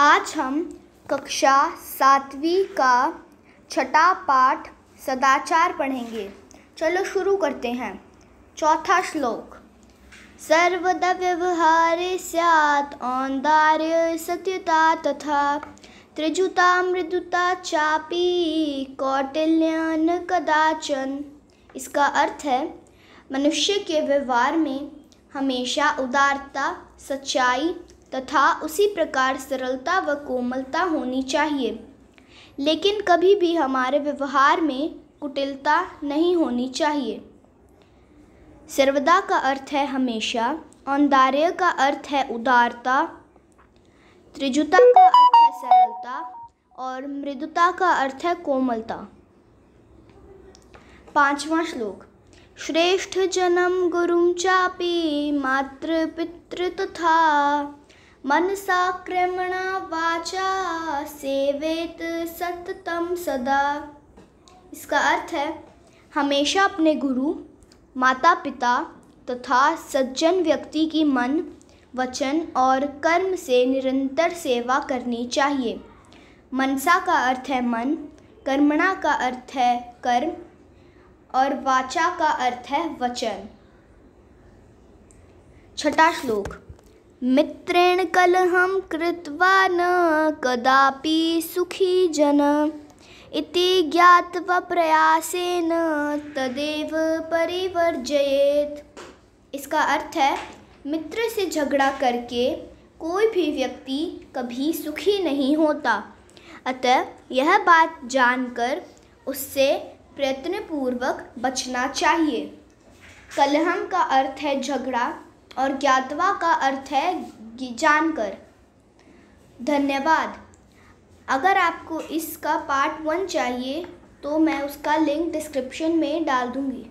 आज हम कक्षा सातवीं का छठा पाठ सदाचार पढ़ेंगे चलो शुरू करते हैं चौथा श्लोक सर्वदा व्यवहार सियात औदार्य सत्यता तथा त्रिजुता मृदुता चापी कौटिल्यन कदाचन इसका अर्थ है मनुष्य के व्यवहार में हमेशा उदारता सच्चाई तथा उसी प्रकार सरलता व कोमलता होनी चाहिए लेकिन कभी भी हमारे व्यवहार में कुटिलता नहीं होनी चाहिए सर्वदा का अर्थ है हमेशा औंदार्य का अर्थ है उदारता त्रिजुता का अर्थ है सरलता और मृदुता का अर्थ है कोमलता पांचवा श्लोक श्रेष्ठ जन्म गुरु चापी मातृ पितृ तथा क्रमणा वाचा सेवेत सततम सदा इसका अर्थ है हमेशा अपने गुरु माता पिता तथा सज्जन व्यक्ति की मन वचन और कर्म से निरंतर सेवा करनी चाहिए मनसा का अर्थ है मन कर्मणा का अर्थ है कर्म और वाचा का अर्थ है वचन छठा श्लोक मित्रेण कलहं कृत्वा न कदापि सुखी जन इति ज्ञात्वा प्रयासेन तदेव परिवर्जयेत इसका अर्थ है मित्र से झगड़ा करके कोई भी व्यक्ति कभी सुखी नहीं होता अतः यह बात जानकर उससे प्रयत्नपूर्वक बचना चाहिए कलहम का अर्थ है झगड़ा और ज्ञातवा का अर्थ है जानकर धन्यवाद अगर आपको इसका पार्ट वन चाहिए तो मैं उसका लिंक डिस्क्रिप्शन में डाल दूँगी